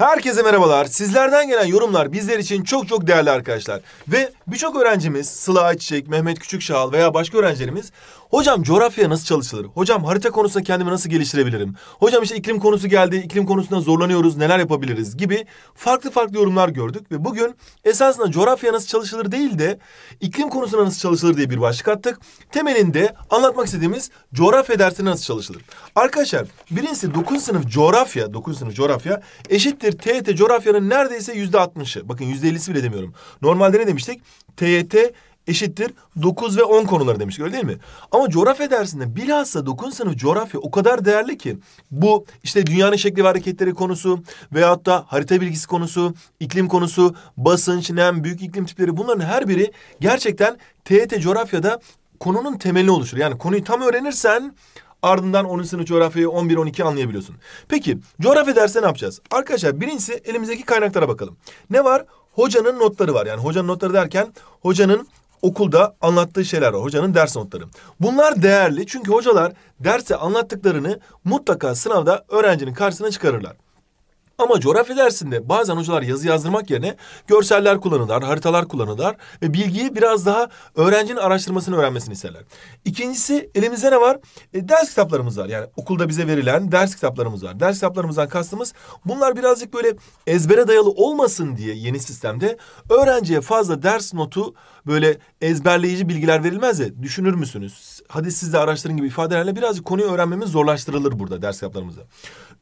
Herkese merhabalar. Sizlerden gelen yorumlar bizler için çok çok değerli arkadaşlar. Ve birçok öğrencimiz Sıla Ayçiçek, Mehmet Küçükşahal veya başka öğrencilerimiz Hocam coğrafya nasıl çalışılır? Hocam harita konusunda kendimi nasıl geliştirebilirim? Hocam işte iklim konusu geldi, iklim konusunda zorlanıyoruz, neler yapabiliriz gibi farklı farklı yorumlar gördük. Ve bugün esasında coğrafya nasıl çalışılır değil de iklim konusunda nasıl çalışılır diye bir başlık attık. Temelinde anlatmak istediğimiz coğrafya dersi nasıl çalışılır? Arkadaşlar birincisi 9 sınıf coğrafya, 9 sınıf coğrafya eşittir nedir? TYT coğrafyanın neredeyse yüzde altmışı. Bakın yüzde ellisi bile demiyorum. Normalde ne demiştik? TYT eşittir 9 ve 10 konuları demiş öyle değil mi? Ama coğrafya dersinde bilhassa 9. sınıf coğrafya o kadar değerli ki bu işte dünyanın şekli ve hareketleri konusu veyahut da harita bilgisi konusu, iklim konusu, basınç, nem, büyük iklim tipleri bunların her biri gerçekten TET coğrafyada konunun temelini oluşur. Yani konuyu tam öğrenirsen Ardından 10. sınıf coğrafyayı 11-12 anlayabiliyorsun. Peki coğrafya dersi ne yapacağız? Arkadaşlar birincisi elimizdeki kaynaklara bakalım. Ne var? Hocanın notları var. Yani hocanın notları derken hocanın okulda anlattığı şeyler var. Hocanın ders notları. Bunlar değerli çünkü hocalar derse anlattıklarını mutlaka sınavda öğrencinin karşısına çıkarırlar. Ama coğrafya dersinde bazen hocalar yazı yazdırmak yerine görseller kullanırlar, haritalar kullanırlar ve bilgiyi biraz daha öğrencinin araştırmasını öğrenmesini isterler. İkincisi elimizde ne var? E, ders kitaplarımız var. Yani okulda bize verilen ders kitaplarımız var. Ders kitaplarımızdan kastımız bunlar birazcık böyle ezbere dayalı olmasın diye yeni sistemde öğrenciye fazla ders notu böyle ezberleyici bilgiler verilmez de düşünür müsünüz? Hadi siz de araştırın gibi ifadelerle birazcık konuyu öğrenmemiz zorlaştırılır burada ders kitaplarımızda.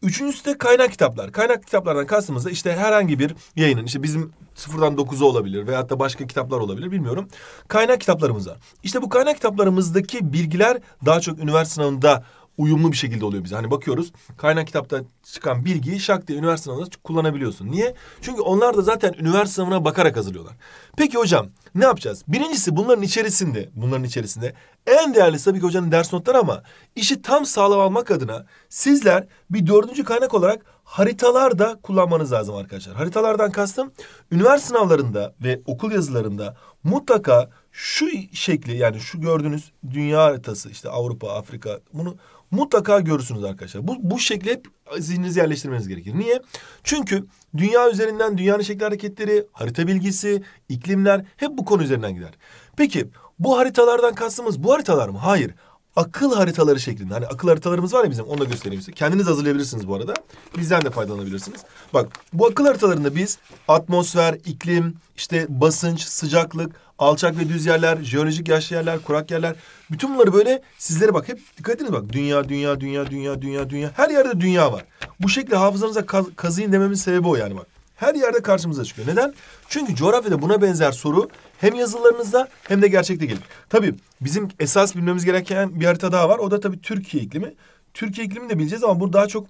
Üçüncüsü de kaynak kitaplar. Kaynak kitaplardan kastımız da işte herhangi bir yayının işte bizim sıfırdan dokuzu olabilir veyahut da başka kitaplar olabilir bilmiyorum. Kaynak kitaplarımız var. İşte bu kaynak kitaplarımızdaki bilgiler daha çok üniversite sınavında uyumlu bir şekilde oluyor bize. Hani bakıyoruz kaynak kitapta çıkan bilgiyi şak diye üniversite sınavında kullanabiliyorsun. Niye? Çünkü onlar da zaten üniversite sınavına bakarak hazırlıyorlar. Peki hocam ne yapacağız? Birincisi bunların içerisinde, bunların içerisinde en değerlisi tabii ki hocanın ders notları ama işi tam sağlam almak adına sizler bir dördüncü kaynak olarak haritalar da kullanmanız lazım arkadaşlar. Haritalardan kastım üniversite sınavlarında ve okul yazılarında mutlaka şu şekli yani şu gördüğünüz dünya haritası işte Avrupa, Afrika bunu mutlaka görürsünüz arkadaşlar. Bu, bu şekli hep zihninize yerleştirmeniz gerekir. Niye? Çünkü dünya üzerinden dünyanın şekli hareketleri, harita bilgisi, iklimler hep bu konu üzerinden gider. Peki bu haritalardan kastımız bu haritalar mı? Hayır akıl haritaları şeklinde. Hani akıl haritalarımız var ya bizim onu da göstereyim size. Kendiniz hazırlayabilirsiniz bu arada. Bizden de faydalanabilirsiniz. Bak bu akıl haritalarında biz atmosfer, iklim, işte basınç, sıcaklık, alçak ve düz yerler, jeolojik yaşlı yerler, kurak yerler. Bütün bunları böyle sizlere bak hep dikkat ediniz bak. Dünya, dünya, dünya, dünya, dünya, dünya. Her yerde dünya var. Bu şekilde hafızanıza kaz kazıyın dememin sebebi o yani bak. Her yerde karşımıza çıkıyor. Neden? Çünkü coğrafyada buna benzer soru hem yazılarınızda hem de gerçekte gelir. Tabii bizim esas bilmemiz gereken bir harita daha var. O da tabii Türkiye iklimi. Türkiye iklimini de bileceğiz ama burada daha çok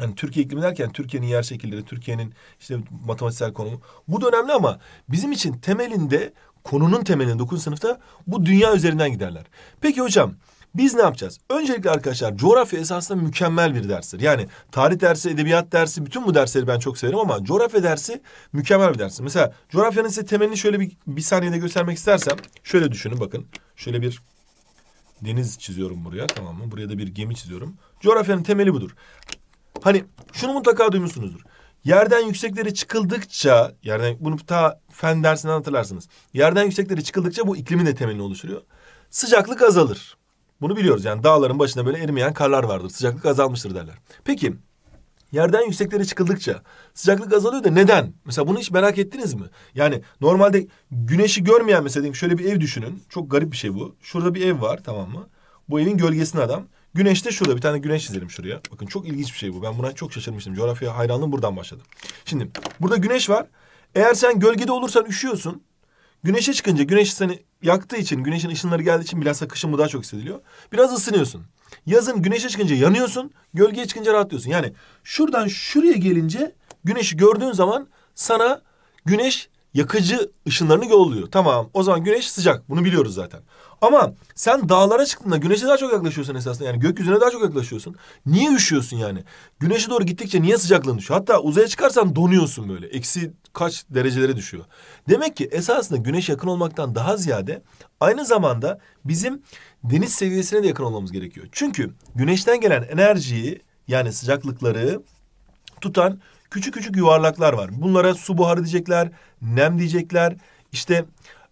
yani Türkiye iklimi derken Türkiye'nin yer şekilleri, Türkiye'nin işte matematiksel konumu. Bu da önemli ama bizim için temelinde konunun temelinde 9. sınıfta bu dünya üzerinden giderler. Peki hocam biz ne yapacağız? Öncelikle arkadaşlar coğrafya esasında mükemmel bir derstir. Yani tarih dersi, edebiyat dersi bütün bu dersleri ben çok severim ama coğrafya dersi mükemmel bir derstir. Mesela coğrafyanın size temelini şöyle bir, bir saniyede göstermek istersem şöyle düşünün bakın. Şöyle bir deniz çiziyorum buraya tamam mı? Buraya da bir gemi çiziyorum. Coğrafyanın temeli budur. Hani şunu mutlaka duymuşsunuzdur. Yerden yükseklere çıkıldıkça, yerden bunu ta fen dersinden hatırlarsınız. Yerden yükseklere çıkıldıkça bu iklimin de temelini oluşturuyor. Sıcaklık azalır. Bunu biliyoruz yani dağların başında böyle erimeyen karlar vardır. Sıcaklık azalmıştır derler. Peki yerden yükseklere çıkıldıkça sıcaklık azalıyor da neden? Mesela bunu hiç merak ettiniz mi? Yani normalde güneşi görmeyen mesela şöyle bir ev düşünün. Çok garip bir şey bu. Şurada bir ev var tamam mı? Bu evin gölgesinde adam. Güneşte şurada bir tane güneş çizelim şuraya. Bakın çok ilginç bir şey bu. Ben buna çok şaşırmıştım. Coğrafya hayranlığım buradan başladı. Şimdi burada güneş var. Eğer sen gölgede olursan üşüyorsun. Güneşe çıkınca güneş seni yaktığı için, güneşin ışınları geldiği için bilhassa kışın bu daha çok hissediliyor. Biraz ısınıyorsun. Yazın güneşe çıkınca yanıyorsun, gölgeye çıkınca rahatlıyorsun. Yani şuradan şuraya gelince güneşi gördüğün zaman sana güneş yakıcı ışınlarını yolluyor. Tamam o zaman güneş sıcak bunu biliyoruz zaten. Ama sen dağlara çıktığında güneşe daha çok yaklaşıyorsun esasında. Yani gökyüzüne daha çok yaklaşıyorsun. Niye üşüyorsun yani? Güneşe doğru gittikçe niye sıcaklığın düşüyor? Hatta uzaya çıkarsan donuyorsun böyle. Eksi kaç derecelere düşüyor. Demek ki esasında güneş yakın olmaktan daha ziyade aynı zamanda bizim deniz seviyesine de yakın olmamız gerekiyor. Çünkü güneşten gelen enerjiyi yani sıcaklıkları tutan küçük küçük yuvarlaklar var. Bunlara su buharı diyecekler, nem diyecekler. İşte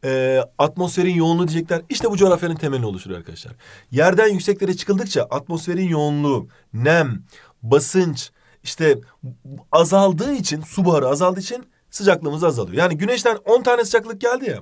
e, atmosferin yoğunluğu diyecekler. İşte bu coğrafyanın temelini oluşturuyor arkadaşlar. Yerden yükseklere çıkıldıkça atmosferin yoğunluğu, nem, basınç işte azaldığı için su buharı azaldığı için sıcaklığımız azalıyor. Yani güneşten 10 tane sıcaklık geldi ya.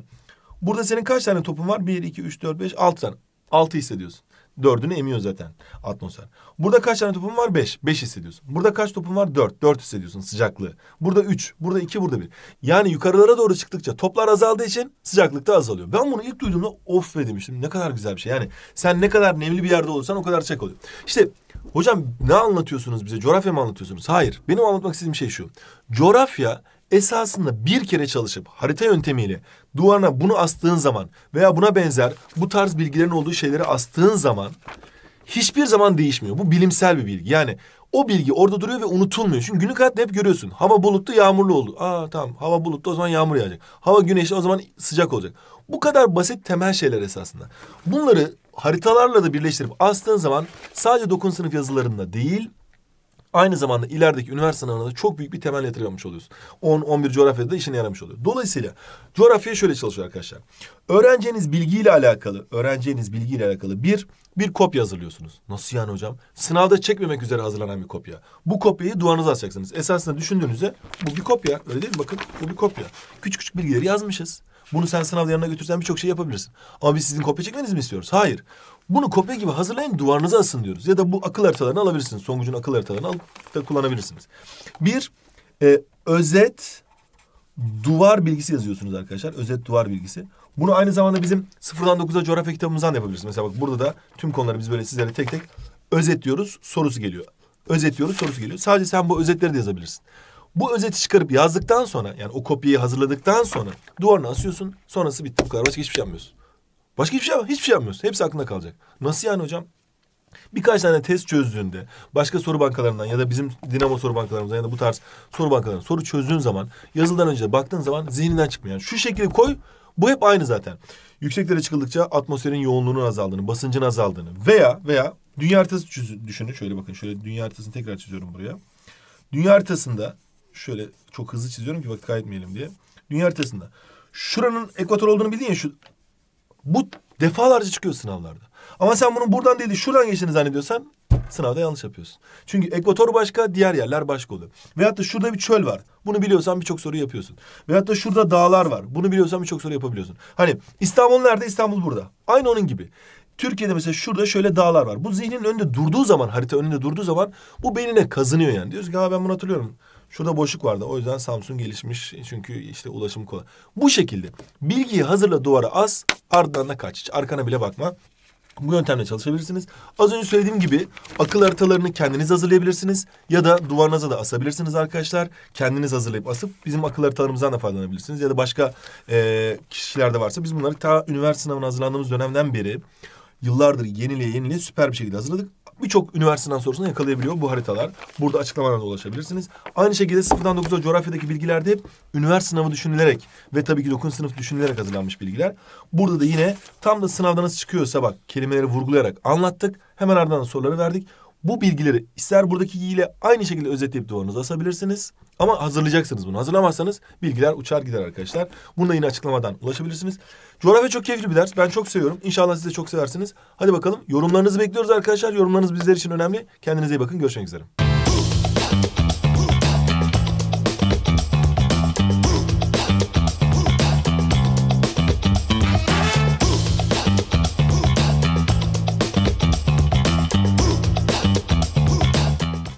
Burada senin kaç tane topun var? 1, 2, 3, 4, 5, 6 tane. 6 hissediyorsun. Dördünü emiyor zaten atmosfer. Burada kaç tane topun var? Beş. Beş hissediyorsun. Burada kaç topun var? Dört. Dört hissediyorsun sıcaklığı. Burada üç. Burada iki. Burada bir. Yani yukarılara doğru çıktıkça toplar azaldığı için sıcaklık da azalıyor. Ben bunu ilk duyduğumda of be demiştim. Ne kadar güzel bir şey. Yani sen ne kadar nemli bir yerde olursan o kadar sıcak oluyor. İşte hocam ne anlatıyorsunuz bize? Coğrafya mı anlatıyorsunuz? Hayır. Benim anlatmak istediğim şey şu. Coğrafya esasında bir kere çalışıp harita yöntemiyle duvarına bunu astığın zaman veya buna benzer bu tarz bilgilerin olduğu şeyleri astığın zaman hiçbir zaman değişmiyor. Bu bilimsel bir bilgi. Yani o bilgi orada duruyor ve unutulmuyor. Çünkü günlük hayatta hep görüyorsun. Hava bulutlu, yağmurlu oldu. Aa tamam hava bulutlu o zaman yağmur yağacak. Hava güneşli o zaman sıcak olacak. Bu kadar basit temel şeyler esasında. Bunları haritalarla da birleştirip astığın zaman sadece dokun sınıf yazılarında değil aynı zamanda ilerideki üniversite sınavına da çok büyük bir temel yatırım oluyorsun. 10-11 coğrafyada da işine yaramış oluyor. Dolayısıyla coğrafya şöyle çalışıyor arkadaşlar. Öğreneceğiniz bilgiyle alakalı, öğreneceğiniz bilgiyle alakalı bir, bir kopya hazırlıyorsunuz. Nasıl yani hocam? Sınavda çekmemek üzere hazırlanan bir kopya. Bu kopyayı duvarınıza asacaksınız. Esasında düşündüğünüzde bu bir kopya. Öyle değil mi? Bakın bu bir kopya. Küçük küçük bilgileri yazmışız. Bunu sen sınav yanına götürsen birçok şey yapabilirsin. Ama biz sizin kopya çekmenizi mi istiyoruz? Hayır. Bunu kopya gibi hazırlayın duvarınıza asın diyoruz. Ya da bu akıl haritalarını alabilirsiniz. Songucun akıl haritalarını al da kullanabilirsiniz. Bir, e, özet duvar bilgisi yazıyorsunuz arkadaşlar. Özet duvar bilgisi. Bunu aynı zamanda bizim sıfırdan dokuza coğrafya kitabımızdan da yapabilirsiniz. Mesela bak burada da tüm konuları biz böyle sizlere tek tek özetliyoruz. Sorusu geliyor. Özetliyoruz sorusu geliyor. Sadece sen bu özetleri de yazabilirsin. Bu özeti çıkarıp yazdıktan sonra yani o kopyayı hazırladıktan sonra duvarına asıyorsun. Sonrası bitti bu kadar. Başka hiçbir şey yapmıyorsun. Başka hiçbir şey, hiçbir şey yapmıyorsun. Hepsi aklında kalacak. Nasıl yani hocam? Birkaç tane test çözdüğünde başka soru bankalarından ya da bizim Dinamo soru bankalarımızdan ya da bu tarz soru bankalarından soru çözdüğün zaman yazıldan önce baktığın zaman zihninden çıkmıyor. Yani şu şekilde koy bu hep aynı zaten. Yükseklere çıkıldıkça atmosferin yoğunluğunun azaldığını, basıncın azaldığını veya veya dünya haritası düşünün. Şöyle bakın şöyle dünya haritasını tekrar çiziyorum buraya. Dünya haritasında Şöyle çok hızlı çiziyorum ki vakit kaybetmeyelim diye. Dünya haritasında. Şuranın ekvator olduğunu bildin ya şu. Bu defalarca çıkıyor sınavlarda. Ama sen bunun buradan değil de şuradan geçtiğini zannediyorsan sınavda yanlış yapıyorsun. Çünkü ekvator başka, diğer yerler başka oluyor. Veyahut da şurada bir çöl var. Bunu biliyorsan birçok soru yapıyorsun. Veyahut da şurada dağlar var. Bunu biliyorsan birçok soru yapabiliyorsun. Hani İstanbul nerede? İstanbul burada. Aynı onun gibi. Türkiye'de mesela şurada şöyle dağlar var. Bu zihnin önünde durduğu zaman, harita önünde durduğu zaman bu beynine kazınıyor yani. diyoruz ki ha ben bunu hatırlıyorum. Şurada boşluk vardı. O yüzden Samsung gelişmiş. Çünkü işte ulaşım kolay. Bu şekilde bilgiyi hazırla duvara as, ardından da kaç. Hiç arkana bile bakma. Bu yöntemle çalışabilirsiniz. Az önce söylediğim gibi akıl haritalarını kendiniz hazırlayabilirsiniz. Ya da duvarınıza da asabilirsiniz arkadaşlar. Kendiniz hazırlayıp asıp bizim akıl haritalarımızdan da faydalanabilirsiniz. Ya da başka e, kişilerde varsa biz bunları ta üniversite sınavına hazırlandığımız dönemden beri yıllardır yenileye yenileye süper bir şekilde hazırladık. Birçok üniversiteden sorusunu yakalayabiliyor bu haritalar. Burada açıklamalarına ulaşabilirsiniz. Aynı şekilde sıfırdan 9'a coğrafyadaki bilgiler de hep üniversite sınavı düşünülerek ve tabii ki 9. sınıf düşünülerek hazırlanmış bilgiler. Burada da yine tam da sınavda nasıl çıkıyorsa bak kelimeleri vurgulayarak anlattık. Hemen ardından soruları verdik. Bu bilgileri ister buradaki ile aynı şekilde özetleyip duvarınıza asabilirsiniz. Ama hazırlayacaksınız bunu. Hazırlamazsanız bilgiler uçar gider arkadaşlar. Bunu da yine açıklamadan ulaşabilirsiniz. Coğrafya çok keyifli bir ders. Ben çok seviyorum. İnşallah siz de çok seversiniz. Hadi bakalım yorumlarınızı bekliyoruz arkadaşlar. Yorumlarınız bizler için önemli. Kendinize iyi bakın. Görüşmek üzere.